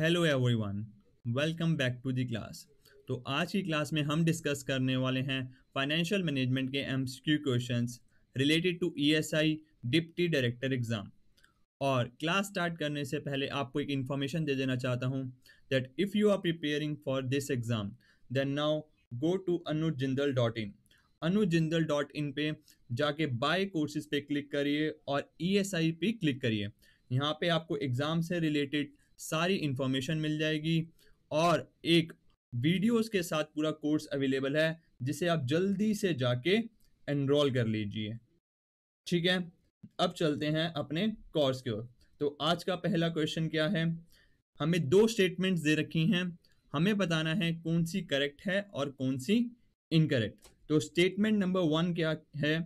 hello everyone welcome back to the class तो आज की क्लास में हम डिस्कस करने वाले हैं फाइनेंशियल मैनेजमेंट के M questions related to ESI deputy director exam और क्लास स्टार्ट करने से पहले आपको एक इन्फॉर्मेशन दे देना चाहता हूँ that if you are preparing for this exam then now go to Anu Jindal dot in Anu Jindal dot in पर जाके बाय कोर्सेज पे क्लिक करिए और ई e पे क्लिक करिए यहाँ पे आपको एग्ज़ाम से रिलेटेड सारी इंफॉर्मेशन मिल जाएगी और एक वीडियोस के साथ पूरा कोर्स अवेलेबल है जिसे आप जल्दी से जाके एनरोल कर लीजिए ठीक है अब चलते हैं अपने कोर्स की ओर तो आज का पहला क्वेश्चन क्या है हमें दो स्टेटमेंट्स दे रखी हैं हमें बताना है कौन सी करेक्ट है और कौन सी इनकरेक्ट तो स्टेटमेंट नंबर वन क्या है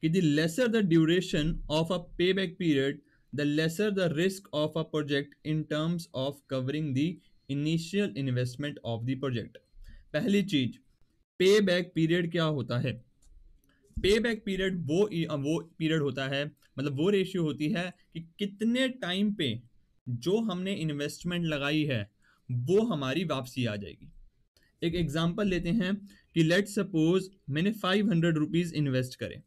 कि the lesser the duration of a pay back period the lesser the risk of a project in terms of covering the initial investment of the project पहली चीज पे बैक पीरियड क्या होता है पे बैक पीरियड वो वो पीरियड होता है मतलब वो रेशियो होती है कि कितने टाइम पे जो हमने इन्वेस्टमेंट लगाई है वो हमारी वापसी आ जाएगी एक एग्जांपल लेते हैं कि लेट सपोज मैंने फाइव हंड्रेड रुपीज़ इन्वेस्ट करें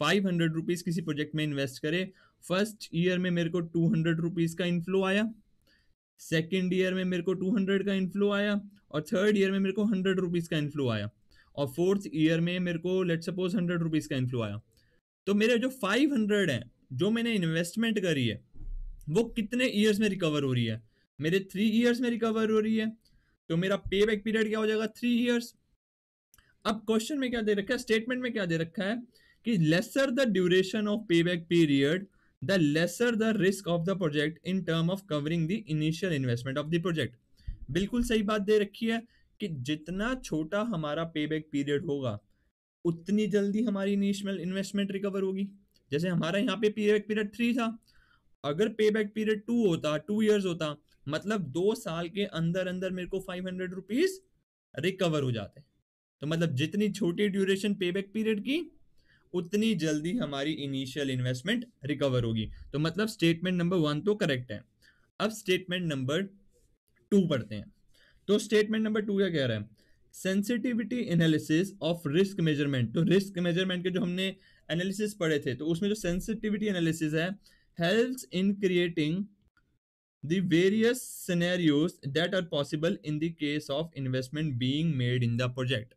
फाइव हंड्रेड रुपीज़ किसी प्रोजेक्ट में इन्वेस्ट करे फर्स्ट ईयर में मेरे को टू हंड्रेड रुपीज़ का इनफ्लो आया सेकेंड ईयर में मेरे को टू हंड्रेड का इनफ्लो आया और थर्ड ईयर में मेरे को हंड्रेड रुपीज़ का इनफ्लो आया और फोर्थ ईयर में मेरे को लेट सपोज हंड्रेड रुपीज़ का इनफ्लो आया तो मेरे जो फाइव हंड्रेड है जो मैंने इन्वेस्टमेंट करी है वो कितने ईयर्स में रिकवर हो रही है मेरे थ्री ईयर्स में रिकवर हो रही है तो मेरा पे बैक पीरियड क्या हो जाएगा थ्री ईयर्स अब क्वेश्चन में क्या दे रखा है स्टेटमेंट में क्या दे रखा है कि lesser the duration of pay back period the lesser the risk of the project in term of covering the initial investment of the project बिल्कुल सही बात दे रखी है कि जितना छोटा हमारा पे बैक पीरियड होगा उतनी जल्दी हमारी इनिशियल इन्वेस्टमेंट रिकवर होगी जैसे हमारा यहाँ पे पे बैक पीरियड थ्री था अगर पे बैक पीरियड टू होता टू ईयर्स होता मतलब दो साल के अंदर अंदर मेरे को फाइव हंड्रेड रुपीज रिकवर हो जाते तो मतलब जितनी छोटी ड्यूरेशन पे बैक पीरियड की उतनी जल्दी हमारी इनिशियल इन्वेस्टमेंट रिकवर होगी तो मतलब स्टेटमेंट नंबर वन तो करेक्ट है अब स्टेटमेंट नंबर टू पढ़ते हैं तो स्टेटमेंट नंबर टू क्या कह रहा है sensitivity analysis of risk measurement तो रिस्क मेजरमेंट के जो हमने एनालिसिस पढ़े थे तो उसमें जो सेंसिटिविटी एनालिसिस है helps in creating the various scenarios that are possible in the case of investment being made in the project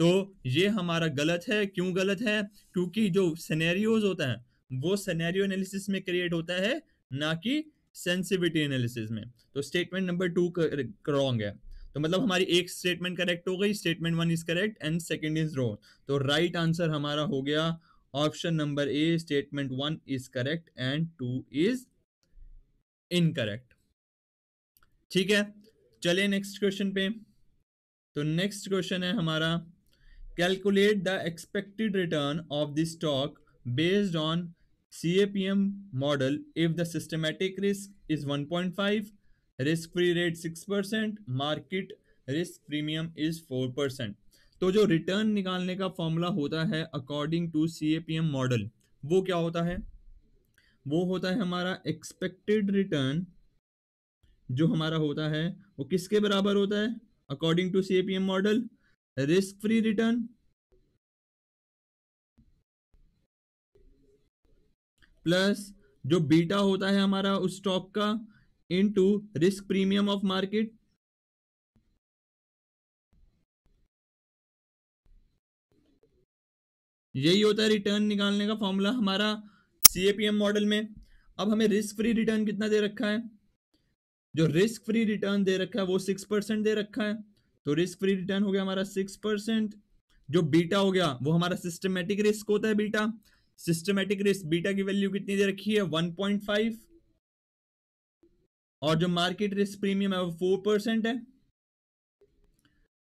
तो ये हमारा गलत है क्यों गलत है क्योंकि जो सनेरियोज होता है वो सनेरियो एनालिसिस में क्रिएट होता है ना कि सेंसिविटी एनालिसिस में तो स्टेटमेंट नंबर टू रॉन्ग है तो मतलब हमारी एक स्टेटमेंट करेक्ट हो गई statement one is correct and second is wrong तो राइट right आंसर हमारा हो गया option number A statement one is correct and two is incorrect ठीक है चलिए नेक्स्ट क्वेश्चन पे तो नेक्स्ट क्वेश्चन है हमारा calculate the the expected return of stock based on C A P M model if the systematic risk is one point five risk free rate six percent market risk premium is four percent तो जो return निकालने का formula होता है according to C A P M model वो क्या होता है वो होता है हमारा एक्सपेक्टेड रिटर्न जो हमारा होता है वो किसके बराबर होता है according to C A P M model risk free return plus जो बीटा होता है हमारा उस स्टॉक का into risk premium of market यही होता है रिटर्न निकालने का फॉर्मूला हमारा सीएपीएम मॉडल में अब हमें रिस्क फ्री रिटर्न कितना दे रखा है जो रिस्क फ्री रिटर्न दे रखा है वो सिक्स परसेंट दे रखा है तो रिस्क फ्री रिटर्न हो गया हमारा सिक्स परसेंट जो बीटा हो गया वो हमारा सिस्टमेटिक रिस्क होता है बीटा सिस्टमेटिक रिस्क बीटा की वैल्यू कितनी दे रखी है वन पॉइंट फाइव और जो मार्केट रिस्क प्रीमियम है वो फोर परसेंट है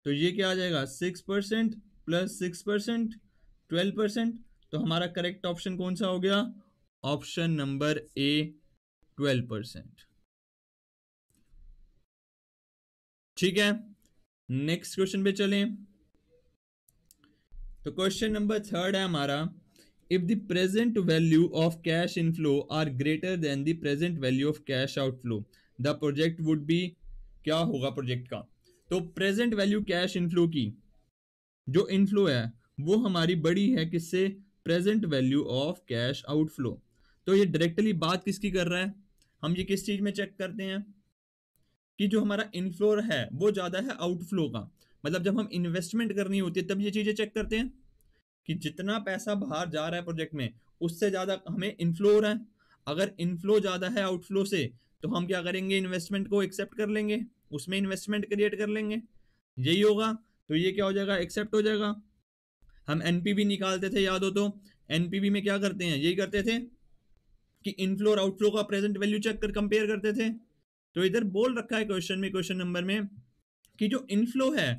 तो ये क्या आ जाएगा six percent plus six percent twelve percent तो हमारा करेक्ट ऑप्शन कौन सा हो गया option number A twelve percent ठीक है नेक्स्ट क्वेश्चन पे चलें तो क्वेश्चन नंबर थर्ड है हमारा if the present value of cash inflow are greater than the present value of cash outflow the project would be क्या होगा प्रोजेक्ट का तो प्रेजेंट वैल्यू कैश इनफ्लो की जो इनफ्लो है वो हमारी बड़ी है किससे present value of cash outflow तो ये डायरेक्टली बात किसकी कर रहा है हम ये किस चीज में चेक करते हैं कि जो हमारा इनफ्लोर है वो ज़्यादा है आउटफ्लो का मतलब जब हम इन्वेस्टमेंट करनी होती है तब ये चीज़ें चेक करते हैं कि जितना पैसा बाहर जा रहा है प्रोजेक्ट में उससे ज़्यादा हमें इनफ्लो हो रहा है अगर इनफ्लो ज़्यादा है आउटफ्लो से तो हम क्या करेंगे इन्वेस्टमेंट को एक्सेप्ट कर लेंगे उसमें इन्वेस्टमेंट क्रिएट कर लेंगे यही होगा तो ये क्या हो जाएगा एक्सेप्ट हो जाएगा हम एनपीबी निकालते थे याद हो तो एनपीबी में क्या करते हैं यही करते थे कि इनफ्लो और आउटफ्लो का प्रेजेंट वैल्यू चेक कर कंपेयर करते थे तो इधर बोल रखा है क्वेश्चन में क्वेश्चन नंबर में कि जो इनफ्लो है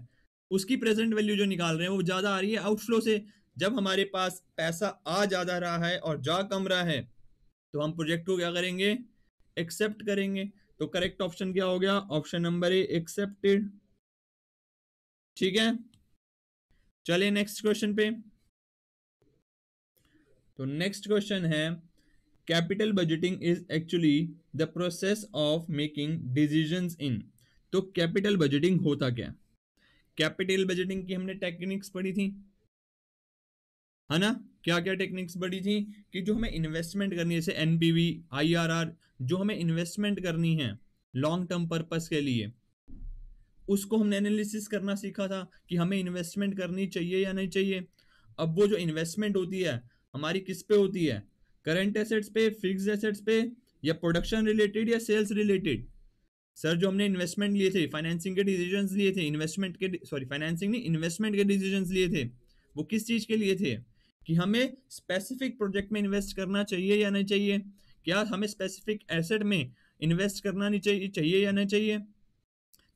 उसकी प्रेजेंट वैल्यू जो निकाल रहे हैं वो ज़्यादा आ रही है आउटफ्लो से जब हमारे पास पैसा आ ज़्यादा रहा है और जा कम रहा है तो हम प्रोजेक्ट को क्या करेंगे एक्सेप्ट करेंगे तो करेक्ट ऑप्शन क्या हो गया ऑप्शन नंबर ए एक्सेप्टेड ठीक है चले नेक्स्ट क्वेश्चन पे तो नेक्स्ट क्वेश्चन है capital budgeting is actually the process of making decisions in तो कैपिटल बजटिंग होता क्या कैपिटल बजटिंग की हमने टेक्निक्स पढ़ी थी है ना क्या क्या टेक्निक्स पढ़ी थी कि जो हमें इन्वेस्टमेंट करनी है जैसे एनपीवी आईआरआर जो हमें इन्वेस्टमेंट करनी है लॉन्ग टर्म पर्पस के लिए उसको हमने एनालिसिस करना सीखा था कि हमें इन्वेस्टमेंट करनी चाहिए या नहीं चाहिए अब वो जो इन्वेस्टमेंट होती है हमारी किस पे होती है करंट एसेट्स पे फिक्स एसेट्स पे या प्रोडक्शन रिलेटेड या सेल्स रिलेटेड सर जो हमने इन्वेस्टमेंट लिए थे फाइनेंसिंग के डिसीजन लिए थे इन्वेस्टमेंट के सॉरी फाइनेंसिंग नहीं इन्वेस्टमेंट के डिसीजन लिए थे वो किस चीज़ के लिए थे कि हमें स्पेसिफिक प्रोजेक्ट में इन्वेस्ट करना चाहिए या नहीं चाहिए क्या हमें स्पेसिफिक एसेट में इन्वेस्ट करना नहीं चाहिए चाहिए या नहीं चाहिए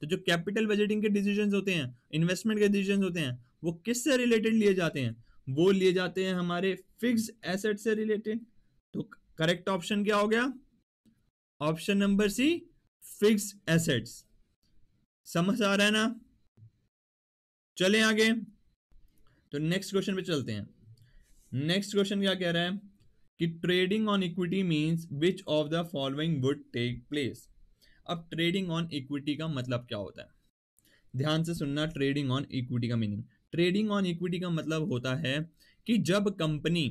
तो जो कैपिटल बजटिंग के डिसीजन होते हैं इन्वेस्टमेंट के डिसीजन होते हैं वो किस से रिलेटेड लिए जाते हैं वो लिए जाते हैं हमारे फिक्स एसेट से रिलेटेड तो करेक्ट ऑप्शन क्या हो गया option number C fix assets समझ आ रहा है ना चले आगे तो नेक्स्ट क्वेश्चन पे चलते हैं नेक्स्ट क्वेश्चन क्या कह रहा है कि trading on equity means which of the following would take place अब ट्रेडिंग ऑन इक्विटी का मतलब क्या होता है ध्यान से सुनना ट्रेडिंग ऑन इक्विटी का मीनिंग ट्रेडिंग ऑन इक्विटी का मतलब होता है कि जब कंपनी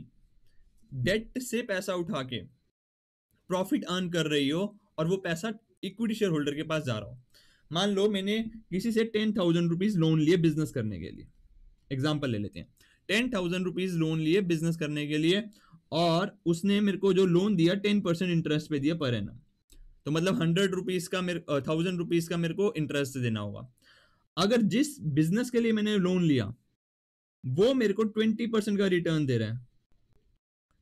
डेट से पैसा उठा के प्रॉफिट अर्न कर रही हो और वो पैसा इक्विटी शेयर होल्डर के पास जा रहा हो मान लो मैंने किसी से टेन थाउजेंड रुपीज लोन लिए बिजनेस करने के लिए एग्जाम्पल ले लेते हैं टेन थाउजेंड रुपीज लोन लिए बिजनेस करने के लिए और उसने मेरे को जो लोन दिया टेन परसेंट इंटरेस्ट पे दिया पर है ना तो मतलब हंड्रेड रुपीज का थाउजेंड रुपीज का मेरे को इंटरेस्ट देना होगा अगर जिस बिजनेस के लिए मैंने लोन लिया वो मेरे को ट्वेंटी परसेंट का रिटर्न दे रहा है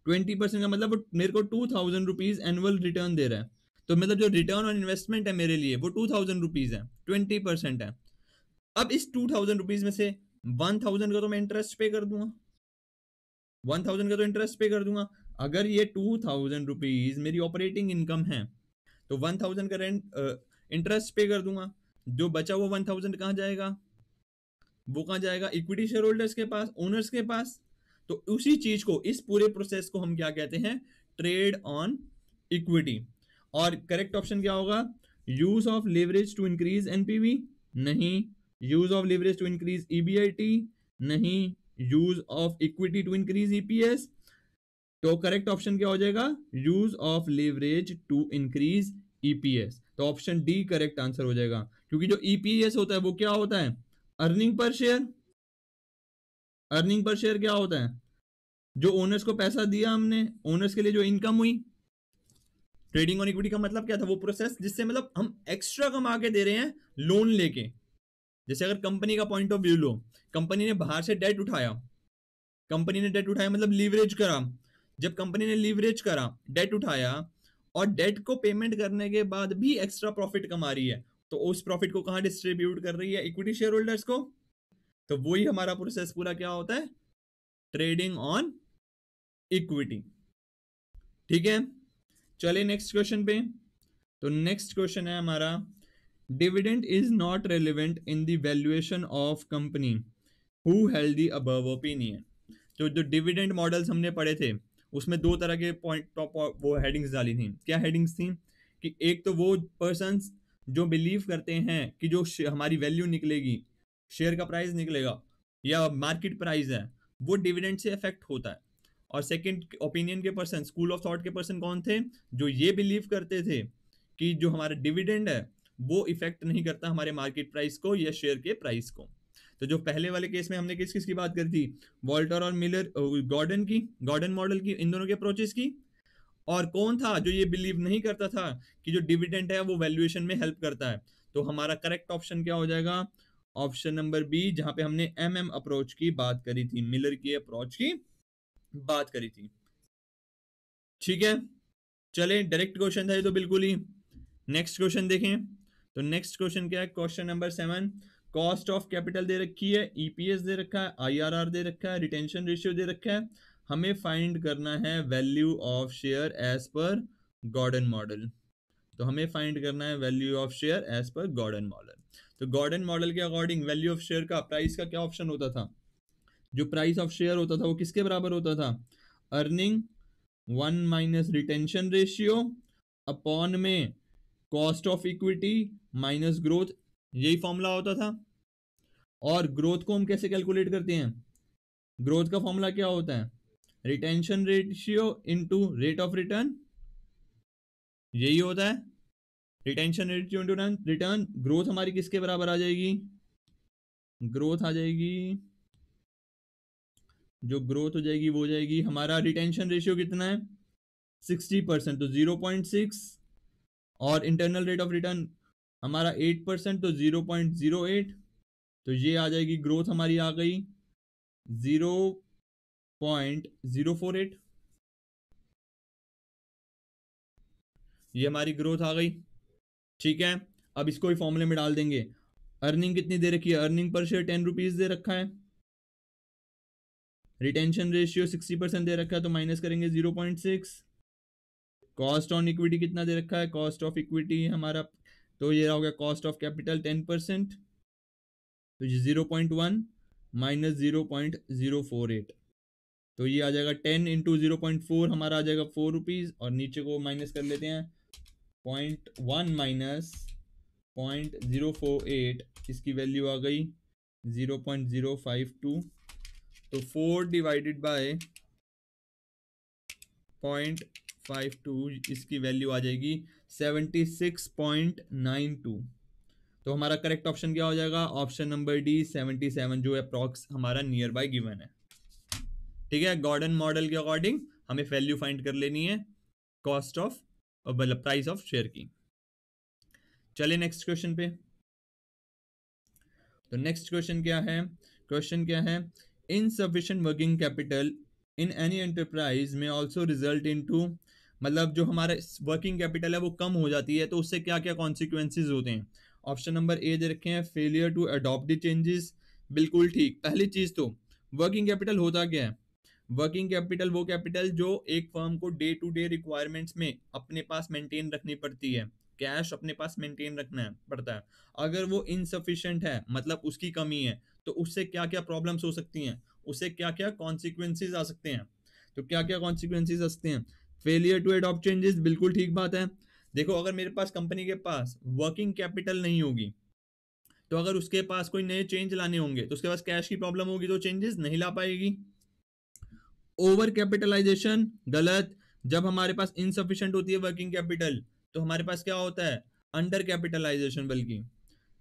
ट्वेंटी परसेंट का मतलब वो मेरे को two thousand rupees annual return दे रहा है तो मतलब जो रिटर्न ऑन इन्वेस्टमेंट है मेरे लिए वो टू थाउजेंड रुपीज है ट्वेंटी परसेंट है अब इस टू थाउजेंड रुपीज में से वन थाउजेंड का तो मैं इंटरेस्ट पे कर दूंगा वन थाउजेंड का तो इंटरेस्ट पे कर दूंगा अगर ये टू थाउजेंड रुपीज मेरी ऑपरेटिंग इनकम है तो वन थाउजेंड का रेंट इंटरेस्ट पे कर दूंगा जो बचा हुआ वन थाउजेंड कहाँ जाएगा वो कहाँ जाएगा इक्विटी शेयर होल्डर्स के पास ओनर्स के पास तो उसी चीज को इस पूरे प्रोसेस को हम क्या कहते हैं ट्रेड ऑन इक्विटी और करेक्ट ऑप्शन क्या होगा use of leverage to increase NPV नहीं use of leverage to increase EBIT नहीं use of equity to increase EPS तो करेक्ट ऑप्शन क्या हो जाएगा use of leverage to increase EPS तो ऑप्शन डी करेक्ट आंसर हो जाएगा क्योंकि जो ईपीएस e होता है वो क्या होता है earning per share earning per share क्या होता है जो ओनर्स को पैसा दिया हमने ओनर्स के लिए जो इनकम हुई ट्रेडिंग ऑन इक्विटी का मतलब क्या था वो प्रोसेस जिससे मतलब हम एक्स्ट्रा कमा के दे रहे हैं लोन लेके जैसे अगर कंपनी का पॉइंट ऑफ व्यू लो कंपनी ने बाहर से डेट उठाया कंपनी ने डेट उठाया मतलब लीवरेज करा जब कंपनी ने लीवरेज करा डेट उठाया और डेट को पेमेंट करने के बाद भी एक्स्ट्रा प्रॉफिट कमा रही है तो उस प्रॉफिट को कहाँ डिस्ट्रीब्यूट कर रही है इक्विटी शेयर होल्डर्स को तो वही हमारा प्रोसेस पूरा क्या होता है ट्रेडिंग ऑन इक्विटी ठीक है चलिए नेक्स्ट क्वेश्चन पे तो नेक्स्ट क्वेश्चन है हमारा dividend is not relevant in valuation of company who held the above opinion तो जो डिविडेंड मॉडल्स हमने पढ़े थे उसमें दो तरह के पॉइंट टॉप वो हेडिंग्स डाली थी क्या हेडिंग्स थी कि एक तो वो पर्सन जो बिलीव करते हैं कि जो हमारी वैल्यू निकलेगी शेयर का प्राइस निकलेगा या मार्केट प्राइस है वो डिविडेंड से इफेक्ट होता है और सेकंड ओपिनियन के पर्सन स्कूल ऑफ थॉट के पर्सन कौन थे जो ये बिलीव करते थे कि जो हमारा डिविडेंड है वो इफेक्ट नहीं करता हमारे मार्केट प्राइस को या शेयर के प्राइस को तो जो पहले वाले केस में हमने किस किस की बात करी थी वॉल्टर और मिलर गॉर्डन की गॉर्डन मॉडल की इन दोनों के अप्रोचेस की और कौन था जो ये बिलीव नहीं करता था कि जो डिविडेंड है वो वैल्यूएशन में हेल्प करता है तो हमारा करेक्ट ऑप्शन क्या हो जाएगा ऑप्शन नंबर बी जहां पे हमने एम एम अप्रोच की बात करी थी मिलर की अप्रोच की बात करी थी ठीक है चले डायरेक्ट क्वेश्चन था ये तो बिल्कुल ही नेक्स्ट क्वेश्चन देखें तो नेक्स्ट क्वेश्चन क्या है question number seven cost of capital दे रखी है ईपीएस e दे रखा है आईआरआर दे रखा है रिटेंशन रेशियो दे रखा है हमें फाइंड करना है value of share as per Gordon model तो हमें फाइंड करना है value of share as per Gordon model तो गॉर्डन मॉडल के अकॉर्डिंग वैल्यू ऑफ शेयर का प्राइस का क्या ऑप्शन होता था जो प्राइस ऑफ शेयर होता था वो किसके बराबर होता था earning one minus retention ratio upon में cost of equity minus growth यही फॉर्मूला होता था और ग्रोथ को हम कैसे कैलकुलेट करते हैं ग्रोथ का फॉर्मूला क्या होता है retention ratio into rate of return यही होता है रिटेंशन रेट जो रिटर्न ग्रोथ हमारी किसके बराबर आ जाएगी ग्रोथ आ जाएगी जो ग्रोथ हो जाएगी वो हो जाएगी हमारा रिटेंशन रेशियो कितना है सिक्सटी परसेंट तो जीरो पॉइंट सिक्स और इंटरनल रेट ऑफ रिटर्न हमारा एट परसेंट तो जीरो पॉइंट जीरो एट तो ये आ जाएगी ग्रोथ हमारी आ गई zero point zero four eight ये हमारी ग्रोथ आ गई ठीक है अब इसको ही फॉर्मूले में डाल देंगे अर्निंग कितनी दे रखी है earning per share ten rupees दे रखा है रिटेंशन रेशियो सिक्सटी परसेंट दे रखा है तो माइनस करेंगे zero point six cost on equity कितना दे रखा है कॉस्ट ऑफ इक्विटी हमारा तो ये हो गया cost of capital ten percent तो ये zero point one minus zero point zero four eight तो ये आ जाएगा ten into zero point four हमारा आ जाएगा फोर रुपीज़ और नीचे को माइनस कर लेते हैं point one minus point zero four eight इसकी वैल्यू आ गई zero point zero five two तो four divided by point five two इसकी वैल्यू आ जाएगी seventy six point nine two तो हमारा करेक्ट ऑप्शन क्या हो जाएगा option number D seventy seven जो अप्रॉक्स हमारा नियर बाय गिवन है ठीक है गॉर्डन मॉडल के अकॉर्डिंग हमें वैल्यू फाइंड कर लेनी है कॉस्ट ऑफ और मतलब प्राइस ऑफ शेयर की चलिए नेक्स्ट क्वेश्चन पे तो नेक्स्ट क्वेश्चन क्या है क्वेश्चन क्या है insufficient working capital in any enterprise में ऑल्सो रिजल्ट इन टू मतलब जो हमारा वर्किंग कैपिटल है वो कम हो जाती है तो उससे क्या क्या कॉन्सिक्वेंसेज होते हैं ऑप्शन नंबर ए दे रखे हैं फेलियर टू अडोप्ट चेंजेस बिल्कुल ठीक पहली चीज़ तो वर्किंग कैपिटल होता क्या है वर्किंग कैपिटल वो कैपिटल जो एक फर्म को डे टू डे रिक्वायरमेंट्स में अपने पास मेंटेन रखनी पड़ती है कैश अपने पास मेंटेन रखना है पड़ता है अगर वो इनसफिशेंट है मतलब उसकी कमी है तो उससे क्या क्या प्रॉब्लम्स हो सकती हैं उससे क्या क्या कॉन्सिक्वेंसेज आ सकते हैं तो क्या क्या कॉन्सिक्वेंसेज आ सकते हैं फेलियर टू एडॉप्ट चेंजेस बिल्कुल ठीक बात है देखो अगर मेरे पास कंपनी के पास वर्किंग कैपिटल नहीं होगी तो अगर उसके पास कोई नए चेंज लाने होंगे तो उसके पास कैश की प्रॉब्लम होगी तो चेंजेस नहीं ला पाएगी ओवर कैपिटलाइजेशन गलत जब हमारे पास इनसफिशियंट होती है वर्किंग कैपिटल तो हमारे पास क्या होता है अंडर कैपिटलाइजेशन बल्कि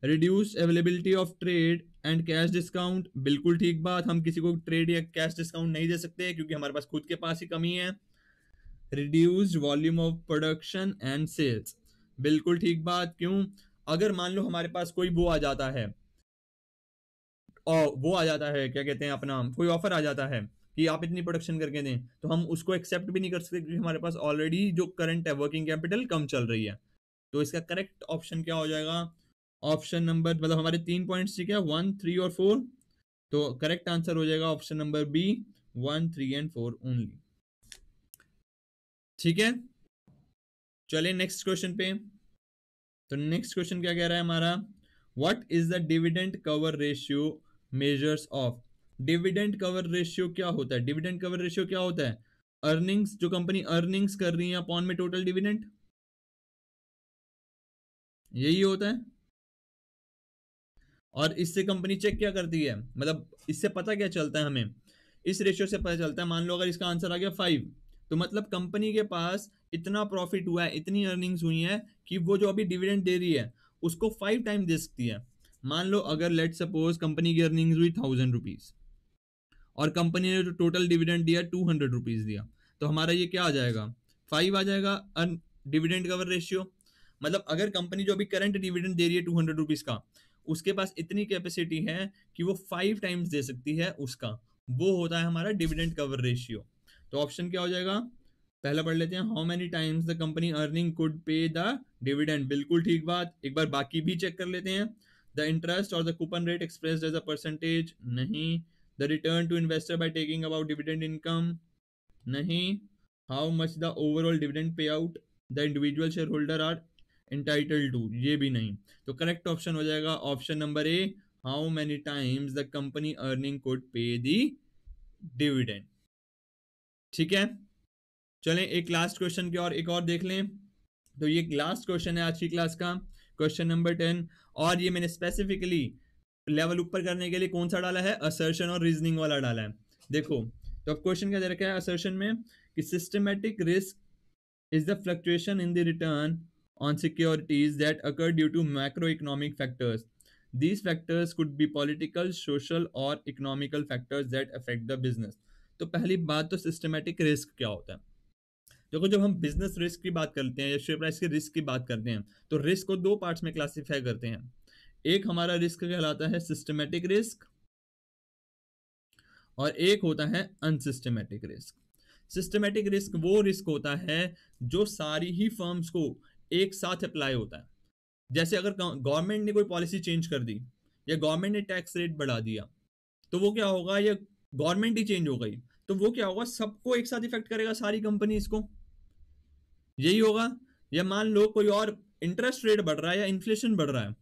reduce availability of trade and cash discount बिल्कुल ठीक बात हम किसी को ट्रेड या कैश डिस्काउंट नहीं दे सकते क्योंकि हमारे पास खुद के पास ही कमी है reduce volume of production and sales बिल्कुल ठीक बात क्यों अगर मान लो हमारे पास कोई वो आ जाता है और वो आ जाता है क्या कहते हैं अपना कोई ऑफर आ जाता है कि आप इतनी प्रोडक्शन करके दें तो हम उसको एक्सेप्ट भी नहीं कर सकते क्योंकि हमारे पास ऑलरेडी जो करंट है वर्किंग कैपिटल कम चल रही है तो इसका करेक्ट ऑप्शन क्या हो जाएगा ऑप्शन नंबर मतलब हमारे तीन पॉइंट्स ठीक है वन थ्री और फोर तो करेक्ट आंसर हो जाएगा option number B one three and four only ठीक है चले नेक्स्ट क्वेश्चन पे तो नेक्स्ट क्वेश्चन क्या कह रहा है हमारा what is the dividend cover ratio measures of dividend cover ratio क्या होता है डिविडेंड कवर रेशियो क्या होता है अर्निंग्स जो कंपनी अर्निंग्स कर रही है अपॉन में टोटल डिविडेंड यही होता है और इससे कंपनी चेक क्या करती है मतलब इससे पता क्या चलता है हमें इस रेशियो से पता चलता है मान लो अगर इसका आंसर आ गया फाइव तो मतलब कंपनी के पास इतना प्रॉफिट हुआ है इतनी अर्निंग्स हुई है कि वो जो अभी डिविडेंड दे रही है उसको फाइव टाइम दे सकती है मान लो अगर लेट सपोज कंपनी की अर्निंग्स हुई थाउजेंड रुपीज़ और कंपनी ने जो टोटल डिविडेंड दिया टू हंड्रेड रुपीज़ दिया तो हमारा ये क्या आ जाएगा फाइव आ जाएगा अन डिविडेंड कवर रेशियो मतलब अगर कंपनी जो अभी करंट डिविडेंड दे रही है टू हंड्रेड रुपीज़ का उसके पास इतनी कैपेसिटी है कि वो फाइव टाइम्स दे सकती है उसका वो होता है हमारा डिविडेंड कवर रेशियो तो ऑप्शन क्या हो जाएगा पहला पढ़ लेते हैं how many times the company earning could pay the dividend बिल्कुल ठीक बात एक बार बाकी भी चेक कर लेते हैं द इंटरेस्ट और the coupon rate express as a percentage नहीं the return to investor by taking about dividend income नहीं how much the overall dividend pay out the individual share holder are entitled to ये भी नहीं तो correct option हो जाएगा option number A how many times the company earning could pay dividend ठीक है चलें एक लास्ट क्वेश्चन की और एक और देख लें तो ये लास्ट क्वेश्चन है आज की क्लास का क्वेश्चन नंबर टेन और ये मैंने स्पेसिफिकली लेवल ऊपर करने के लिए कौन सा डाला है असर्शन और रीजनिंग वाला डाला है देखो तो अब क्वेश्चन क्या दे रखा है असर्शन में कि systematic risk is the fluctuation in the return securities that occur due to micro economic factors these factors could be political social और economical factors that affect the business तो पहली बात तो सिस्टमेटिक रिस्क क्या होता है देखो जब हम बिजनेस रिस्क की बात करते हैं या शेयर प्राइस के रिस्क की बात करते हैं तो रिस्क को दो पार्ट्स में क्लासिफाई करते हैं एक हमारा रिस्क कहलाता है सिस्टमेटिक रिस्क और एक होता है अनसिस्टमेटिक रिस्क सिस्टमेटिक रिस्क वो रिस्क होता है जो सारी ही फर्म्स को एक साथ अप्लाई होता है जैसे अगर गवर्नमेंट ने कोई पॉलिसी चेंज कर दी या गवर्नमेंट ने टैक्स रेट बढ़ा दिया तो वो क्या होगा या गवर्नमेंट ही चेंज हो गई तो वो क्या होगा सबको एक साथ इफेक्ट करेगा सारी कंपनीज को यही होगा या मान लो कोई और इंटरेस्ट रेट बढ़ रहा है या इन्फ्लेशन बढ़ रहा है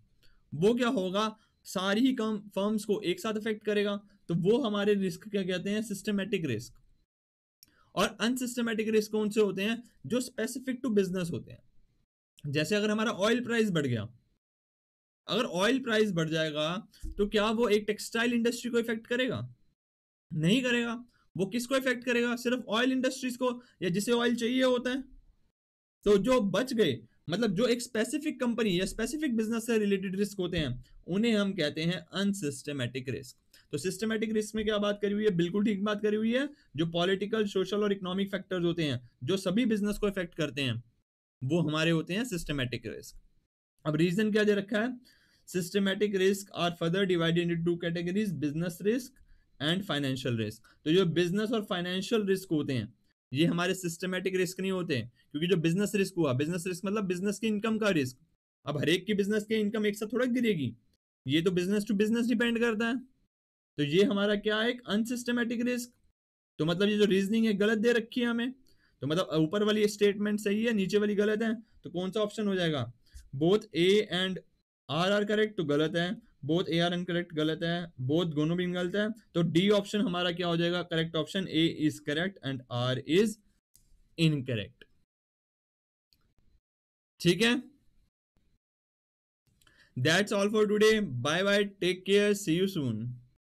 वो क्या होगा सारी ही कम फर्म्स को एक साथ इफेक्ट करेगा तो वो हमारे रिस्क क्या कहते हैं सिस्टमेटिक रिस्क और अनसिस्टमेटिक रिस्क कौन से होते हैं जो स्पेसिफिक टू बिजनेस होते हैं जैसे अगर हमारा ऑयल प्राइस बढ़ गया अगर ऑयल प्राइस बढ़ जाएगा तो क्या वो एक टेक्सटाइल इंडस्ट्री को इफेक्ट करेगा नहीं करेगा वो किसको इफेक्ट करेगा सिर्फ ऑयल इंडस्ट्रीज को या जिसे ऑयल चाहिए होता है तो जो बच गए मतलब जो एक स्पेसिफिक कंपनी या स्पेसिफिक बिजनेस से रिलेटेड रिस्क होते हैं उन्हें हम कहते हैं अनसिस्टमेटिक रिस्क तो सिस्टमेटिक रिस्क में क्या बात करी हुई है बिल्कुल ठीक बात करी हुई है जो पॉलिटिकल सोशल और इकोनॉमिक फैक्टर्स होते हैं जो सभी बिजनेस को इफेक्ट करते हैं वो हमारे होते हैं सिस्टमेटिक रिस्क अब रीजन क्या दे रखा है systematic risk are further divided into two categories business risk and financial risk तो जो बिजनेस और फाइनेंशियल रिस्क होते हैं ये हमारे सिस्टमेटिक रिस्क नहीं होते हैं क्योंकि जो बिजनेस रिस्क हुआ बिजनेस रिस्क मतलब बिजनेस की इनकम का रिस्क अब हर एक की बिजनेस की इनकम एक साथ थोड़ा गिरेगी ये तो बिजनेस टू बिजनेस डिपेंड करता है तो ये हमारा क्या है एक अनसिस्टमेटिक रिस्क तो मतलब ये जो रीजनिंग है गलत दे रखी है हमें तो मतलब ऊपर वाली स्टेटमेंट सही है नीचे वाली गलत है तो कौन सा ऑप्शन हो जाएगा both A and R R correct तो गलत है बोथ ए आर इनकरेक्ट गलत है बोथ गोनोबीम गलत है तो डी ऑप्शन हमारा क्या हो जाएगा correct option A is correct and R is incorrect ठीक है that's all for today bye bye take care see you soon